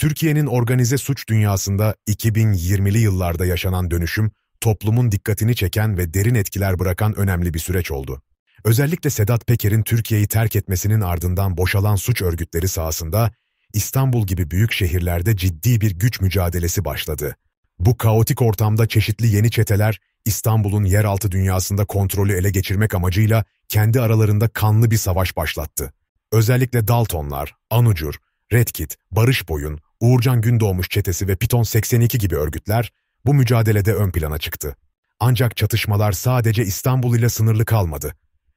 Türkiye'nin organize suç dünyasında 2020'li yıllarda yaşanan dönüşüm, toplumun dikkatini çeken ve derin etkiler bırakan önemli bir süreç oldu. Özellikle Sedat Peker'in Türkiye'yi terk etmesinin ardından boşalan suç örgütleri sahasında İstanbul gibi büyük şehirlerde ciddi bir güç mücadelesi başladı. Bu kaotik ortamda çeşitli yeni çeteler İstanbul'un yeraltı dünyasında kontrolü ele geçirmek amacıyla kendi aralarında kanlı bir savaş başlattı. Özellikle Daltonlar, Anucur, Redkit, Barış Boyun, Uğurcan Gündoğmuş çetesi ve Piton 82 gibi örgütler bu mücadelede ön plana çıktı. Ancak çatışmalar sadece İstanbul ile sınırlı kalmadı.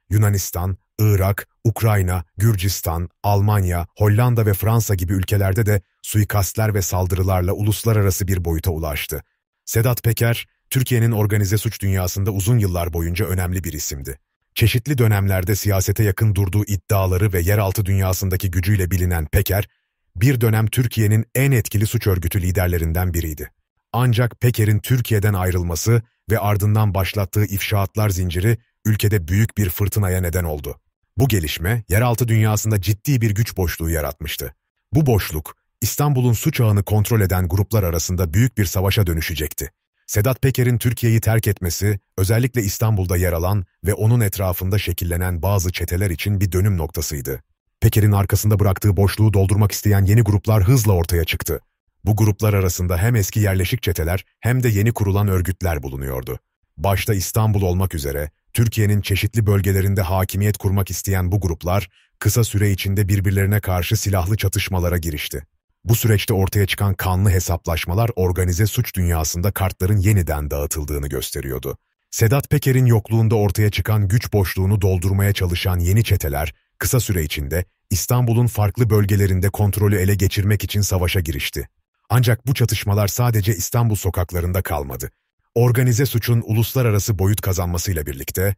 Yunanistan, Irak, Ukrayna, Gürcistan, Almanya, Hollanda ve Fransa gibi ülkelerde de suikastler ve saldırılarla uluslararası bir boyuta ulaştı. Sedat Peker, Türkiye'nin organize suç dünyasında uzun yıllar boyunca önemli bir isimdi. Çeşitli dönemlerde siyasete yakın durduğu iddiaları ve yeraltı dünyasındaki gücüyle bilinen Peker, bir dönem Türkiye'nin en etkili suç örgütü liderlerinden biriydi. Ancak Peker'in Türkiye'den ayrılması ve ardından başlattığı ifşaatlar zinciri ülkede büyük bir fırtınaya neden oldu. Bu gelişme yeraltı dünyasında ciddi bir güç boşluğu yaratmıştı. Bu boşluk İstanbul'un suç ağını kontrol eden gruplar arasında büyük bir savaşa dönüşecekti. Sedat Peker'in Türkiye'yi terk etmesi, özellikle İstanbul'da yer alan ve onun etrafında şekillenen bazı çeteler için bir dönüm noktasıydı. Peker'in arkasında bıraktığı boşluğu doldurmak isteyen yeni gruplar hızla ortaya çıktı. Bu gruplar arasında hem eski yerleşik çeteler hem de yeni kurulan örgütler bulunuyordu. Başta İstanbul olmak üzere Türkiye'nin çeşitli bölgelerinde hakimiyet kurmak isteyen bu gruplar kısa süre içinde birbirlerine karşı silahlı çatışmalara girişti. Bu süreçte ortaya çıkan kanlı hesaplaşmalar organize suç dünyasında kartların yeniden dağıtıldığını gösteriyordu. Sedat Peker'in yokluğunda ortaya çıkan güç boşluğunu doldurmaya çalışan yeni çeteler, kısa süre içinde İstanbul'un farklı bölgelerinde kontrolü ele geçirmek için savaşa girişti. Ancak bu çatışmalar sadece İstanbul sokaklarında kalmadı. Organize suçun uluslararası boyut kazanmasıyla birlikte,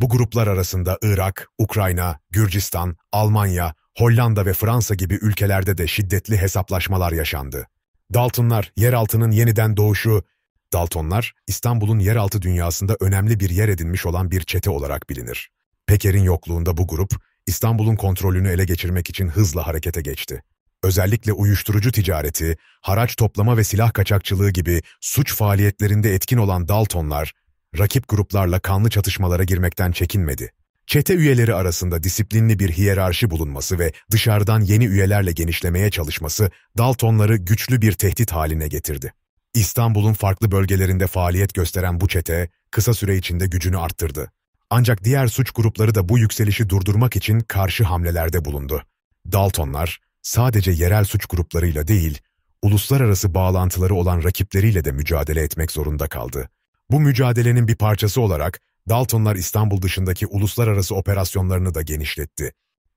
bu gruplar arasında Irak, Ukrayna, Gürcistan, Almanya, Hollanda ve Fransa gibi ülkelerde de şiddetli hesaplaşmalar yaşandı. Daltonlar, yeraltının yeniden doğuşu, Daltonlar, İstanbul'un yeraltı dünyasında önemli bir yer edinmiş olan bir çete olarak bilinir. Peker'in yokluğunda bu grup, İstanbul'un kontrolünü ele geçirmek için hızla harekete geçti. Özellikle uyuşturucu ticareti, haraç toplama ve silah kaçakçılığı gibi suç faaliyetlerinde etkin olan Daltonlar, rakip gruplarla kanlı çatışmalara girmekten çekinmedi. Çete üyeleri arasında disiplinli bir hiyerarşi bulunması ve dışarıdan yeni üyelerle genişlemeye çalışması Daltonları güçlü bir tehdit haline getirdi. İstanbul'un farklı bölgelerinde faaliyet gösteren bu çete kısa süre içinde gücünü arttırdı. Ancak diğer suç grupları da bu yükselişi durdurmak için karşı hamlelerde bulundu. Daltonlar sadece yerel suç gruplarıyla değil, uluslararası bağlantıları olan rakipleriyle de mücadele etmek zorunda kaldı. Bu mücadelenin bir parçası olarak Daltonlar İstanbul dışındaki uluslararası operasyonlarını da genişletti.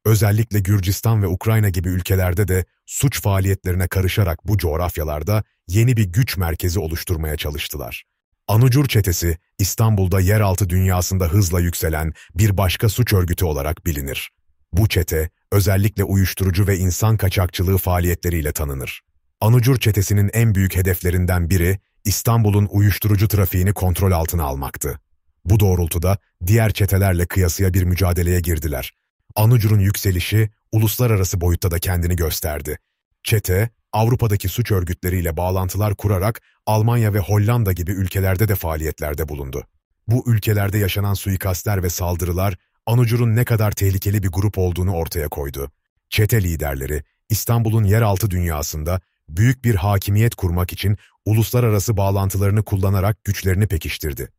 Özellikle Gürcistan ve Ukrayna gibi ülkelerde de suç faaliyetlerine karışarak bu coğrafyalarda yeni bir güç merkezi oluşturmaya çalıştılar. Anucur çetesi, İstanbul'da yeraltı dünyasında hızla yükselen bir başka suç örgütü olarak bilinir. Bu çete, özellikle uyuşturucu ve insan kaçakçılığı faaliyetleriyle tanınır. Anucur çetesinin en büyük hedeflerinden biri, İstanbul'un uyuşturucu trafiğini kontrol altına almaktı. Bu doğrultuda diğer çetelerle kıyasıya bir mücadeleye girdiler. Anucur'un yükselişi uluslararası boyutta da kendini gösterdi. Çete, Avrupa'daki suç örgütleriyle bağlantılar kurarak Almanya ve Hollanda gibi ülkelerde de faaliyetlerde bulundu. Bu ülkelerde yaşanan suikastler ve saldırılar Anucur'un ne kadar tehlikeli bir grup olduğunu ortaya koydu. Çete liderleri İstanbul'un yeraltı dünyasında büyük bir hakimiyet kurmak için uluslararası bağlantılarını kullanarak güçlerini pekiştirdi.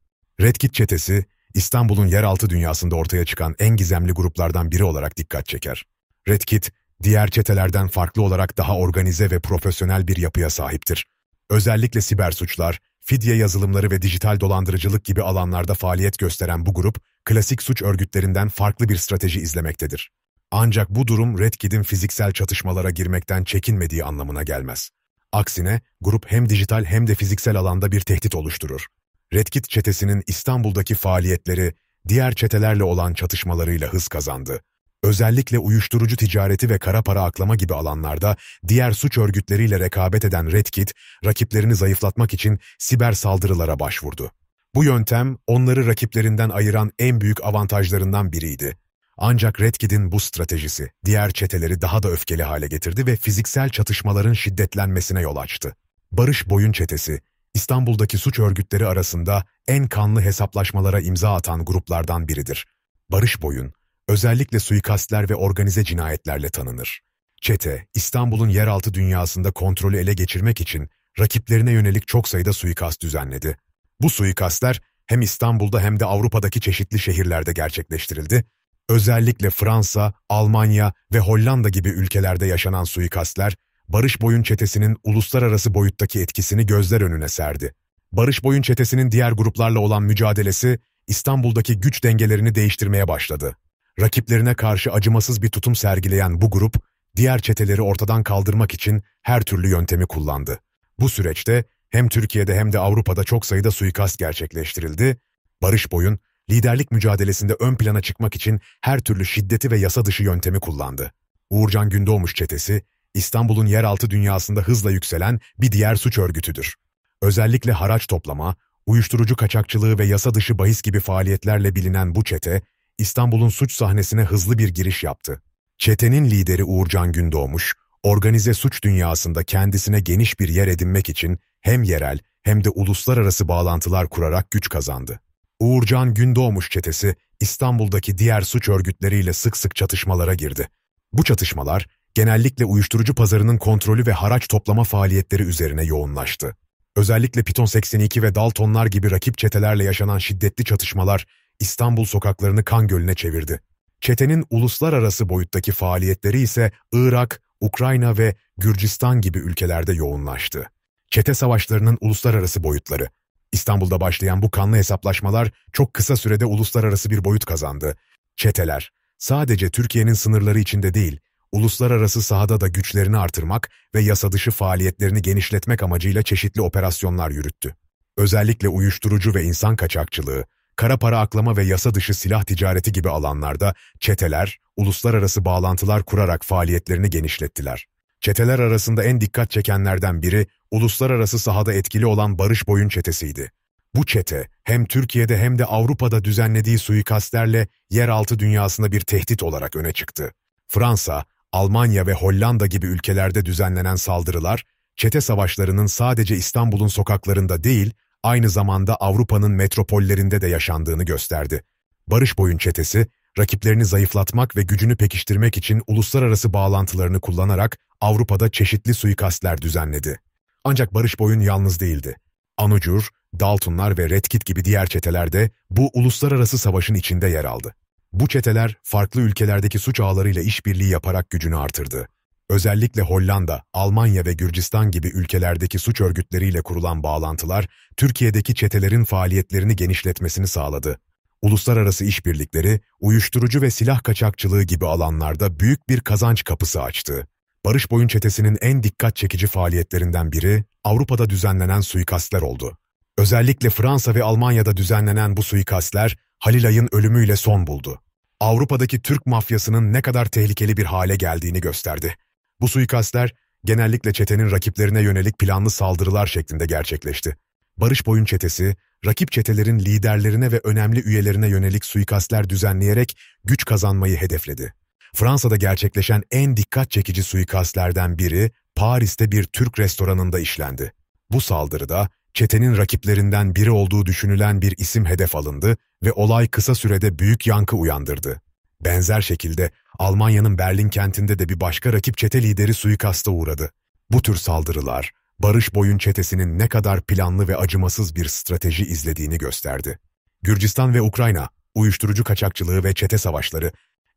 Redkit çetesi İstanbul'un yeraltı dünyasında ortaya çıkan en gizemli gruplardan biri olarak dikkat çeker. Redkit, diğer çetelerden farklı olarak daha organize ve profesyonel bir yapıya sahiptir. Özellikle siber suçlar, fidye yazılımları ve dijital dolandırıcılık gibi alanlarda faaliyet gösteren bu grup, klasik suç örgütlerinden farklı bir strateji izlemektedir. Ancak bu durum Red Kid'in fiziksel çatışmalara girmekten çekinmediği anlamına gelmez. Aksine grup hem dijital hem de fiziksel alanda bir tehdit oluşturur. Red Kid çetesinin İstanbul'daki faaliyetleri diğer çetelerle olan çatışmalarıyla hız kazandı Özellikle uyuşturucu ticareti ve kara para aklama gibi alanlarda diğer suç örgütleriyle rekabet eden Red Redkit, rakiplerini zayıflatmak için siber saldırılara başvurdu. Bu yöntem onları rakiplerinden ayıran en büyük avantajlarından biriydi. Ancak Red Kid'in bu stratejisi diğer çeteleri daha da öfkeli hale getirdi ve fiziksel çatışmaların şiddetlenmesine yol açtı. Barış Boyun Çetesi, İstanbul'daki suç örgütleri arasında en kanlı hesaplaşmalara imza atan gruplardan biridir. Barış Boyun, özellikle suikastler ve organize cinayetlerle tanınır. Çete, İstanbul'un yeraltı dünyasında kontrolü ele geçirmek için rakiplerine yönelik çok sayıda suikast düzenledi. Bu suikastler hem İstanbul'da hem de Avrupa'daki çeşitli şehirlerde gerçekleştirildi. Özellikle Fransa, Almanya ve Hollanda gibi ülkelerde yaşanan suikastler, Barış Boyun çetesinin uluslararası boyuttaki etkisini gözler önüne serdi. Barış Boyun çetesinin diğer gruplarla olan mücadelesi İstanbul'daki güç dengelerini değiştirmeye başladı. Rakiplerine karşı acımasız bir tutum sergileyen bu grup, diğer çeteleri ortadan kaldırmak için her türlü yöntemi kullandı. Bu süreçte hem Türkiye'de hem de Avrupa'da çok sayıda suikast gerçekleştirildi. Barış Boyun, liderlik mücadelesinde ön plana çıkmak için her türlü şiddeti ve yasa dışı yöntemi kullandı. Uğurcan Gündoğmuş çetesi, İstanbul'un yeraltı dünyasında hızla yükselen bir diğer suç örgütüdür. Özellikle haraç toplama, uyuşturucu kaçakçılığı ve yasa dışı bahis gibi faaliyetlerle bilinen bu çete, İstanbul'un suç sahnesine hızlı bir giriş yaptı. Çetenin lideri Uğurcan Gündoğmuş, organize suç dünyasında kendisine geniş bir yer edinmek için hem yerel hem de uluslararası bağlantılar kurarak güç kazandı. Uğurcan Gündoğmuş çetesi İstanbul'daki diğer suç örgütleriyle sık sık çatışmalara girdi. Bu çatışmalar genellikle uyuşturucu pazarının kontrolü ve haraç toplama faaliyetleri üzerine yoğunlaştı. Özellikle Piton 82 ve Daltonlar gibi rakip çetelerle yaşanan şiddetli çatışmalar İstanbul sokaklarını kan gölüne çevirdi. Çetenin uluslararası boyuttaki faaliyetleri ise Irak, Ukrayna ve Gürcistan gibi ülkelerde yoğunlaştı. Çete savaşlarının uluslararası boyutları. İstanbul'da başlayan bu kanlı hesaplaşmalar çok kısa sürede uluslararası bir boyut kazandı. Çeteler sadece Türkiye'nin sınırları içinde değil, uluslararası sahada da güçlerini artırmak ve yasadışı faaliyetlerini genişletmek amacıyla çeşitli operasyonlar yürüttü. Özellikle uyuşturucu ve insan kaçakçılığı, kara para aklama ve yasa dışı silah ticareti gibi alanlarda çeteler, uluslararası bağlantılar kurarak faaliyetlerini genişlettiler. Çeteler arasında en dikkat çekenlerden biri, uluslararası sahada etkili olan Barış Boyun çetesiydi. Bu çete, hem Türkiye'de hem de Avrupa'da düzenlediği suikastlerle yeraltı dünyasında bir tehdit olarak öne çıktı. Fransa, Almanya ve Hollanda gibi ülkelerde düzenlenen saldırılar, çete savaşlarının sadece İstanbul'un sokaklarında değil, aynı zamanda Avrupa'nın metropollerinde de yaşandığını gösterdi. Barış Boyun çetesi, rakiplerini zayıflatmak ve gücünü pekiştirmek için uluslararası bağlantılarını kullanarak Avrupa'da çeşitli suikastler düzenledi. Ancak Barış Boyun yalnız değildi. Anucur, Daltonlar ve Redkit gibi diğer çeteler de bu uluslararası savaşın içinde yer aldı. Bu çeteler farklı ülkelerdeki suç ağlarıyla işbirliği yaparak gücünü artırdı. Özellikle Hollanda, Almanya ve Gürcistan gibi ülkelerdeki suç örgütleriyle kurulan bağlantılar, Türkiye'deki çetelerin faaliyetlerini genişletmesini sağladı. Uluslararası işbirlikleri, uyuşturucu ve silah kaçakçılığı gibi alanlarda büyük bir kazanç kapısı açtı. Barış Boyun çetesinin en dikkat çekici faaliyetlerinden biri Avrupa'da düzenlenen suikastler oldu. Özellikle Fransa ve Almanya'da düzenlenen bu suikastler Halilay'ın ölümüyle son buldu. Avrupa'daki Türk mafyasının ne kadar tehlikeli bir hale geldiğini gösterdi. Bu suikastler genellikle çetenin rakiplerine yönelik planlı saldırılar şeklinde gerçekleşti. Barış Boyun Çetesi, rakip çetelerin liderlerine ve önemli üyelerine yönelik suikastler düzenleyerek güç kazanmayı hedefledi. Fransa'da gerçekleşen en dikkat çekici suikastlerden biri Paris'te bir Türk restoranında işlendi. Bu saldırıda çetenin rakiplerinden biri olduğu düşünülen bir isim hedef alındı ve olay kısa sürede büyük yankı uyandırdı. Benzer şekilde Almanya'nın Berlin kentinde de bir başka rakip çete lideri suikasta uğradı. Bu tür saldırılar, Barış Boyun çetesinin ne kadar planlı ve acımasız bir strateji izlediğini gösterdi. Gürcistan ve Ukrayna, uyuşturucu kaçakçılığı ve çete savaşları,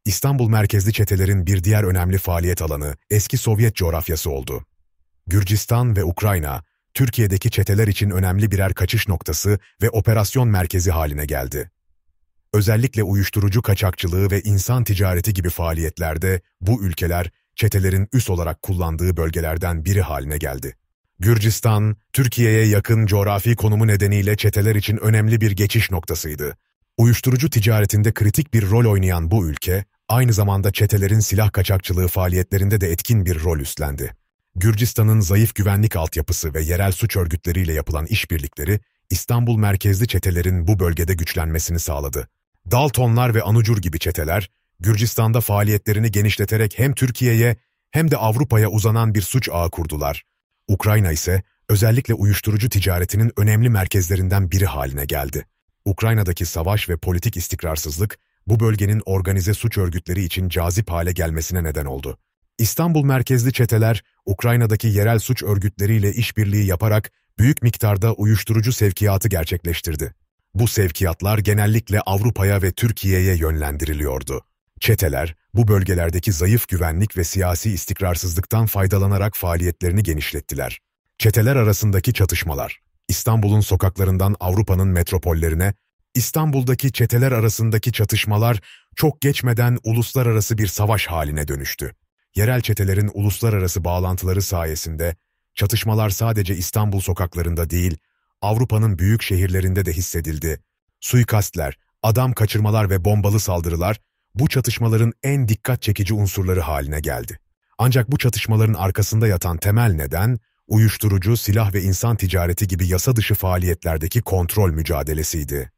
İstanbul merkezli çetelerin bir diğer önemli faaliyet alanı eski Sovyet coğrafyası oldu. Gürcistan ve Ukrayna, Türkiye'deki çeteler için önemli birer kaçış noktası ve operasyon merkezi haline geldi. Özellikle uyuşturucu kaçakçılığı ve insan ticareti gibi faaliyetlerde bu ülkeler çetelerin üs olarak kullandığı bölgelerden biri haline geldi. Gürcistan, Türkiye'ye yakın coğrafi konumu nedeniyle çeteler için önemli bir geçiş noktasıydı. Uyuşturucu ticaretinde kritik bir rol oynayan bu ülke, aynı zamanda çetelerin silah kaçakçılığı faaliyetlerinde de etkin bir rol üstlendi. Gürcistan'ın zayıf güvenlik altyapısı ve yerel suç örgütleriyle yapılan işbirlikleri, İstanbul merkezli çetelerin bu bölgede güçlenmesini sağladı. Daltonlar ve Anucur gibi çeteler, Gürcistan'da faaliyetlerini genişleterek hem Türkiye'ye hem de Avrupa'ya uzanan bir suç ağı kurdular. Ukrayna ise özellikle uyuşturucu ticaretinin önemli merkezlerinden biri haline geldi. Ukrayna'daki savaş ve politik istikrarsızlık, bu bölgenin organize suç örgütleri için cazip hale gelmesine neden oldu. İstanbul merkezli çeteler, Ukrayna'daki yerel suç örgütleriyle işbirliği yaparak büyük miktarda uyuşturucu sevkiyatı gerçekleştirdi. Bu sevkiyatlar genellikle Avrupa'ya ve Türkiye'ye yönlendiriliyordu. Çeteler, bu bölgelerdeki zayıf güvenlik ve siyasi istikrarsızlıktan faydalanarak faaliyetlerini genişlettiler. Çeteler arasındaki çatışmalar, İstanbul'un sokaklarından Avrupa'nın metropollerine, İstanbul'daki çeteler arasındaki çatışmalar çok geçmeden uluslararası bir savaş haline dönüştü. Yerel çetelerin uluslararası bağlantıları sayesinde çatışmalar sadece İstanbul sokaklarında değil, Avrupa'nın büyük şehirlerinde de hissedildi. Suikastler, adam kaçırmalar ve bombalı saldırılar bu çatışmaların en dikkat çekici unsurları haline geldi. Ancak bu çatışmaların arkasında yatan temel neden, uyuşturucu, silah ve insan ticareti gibi yasa dışı faaliyetlerdeki kontrol mücadelesiydi.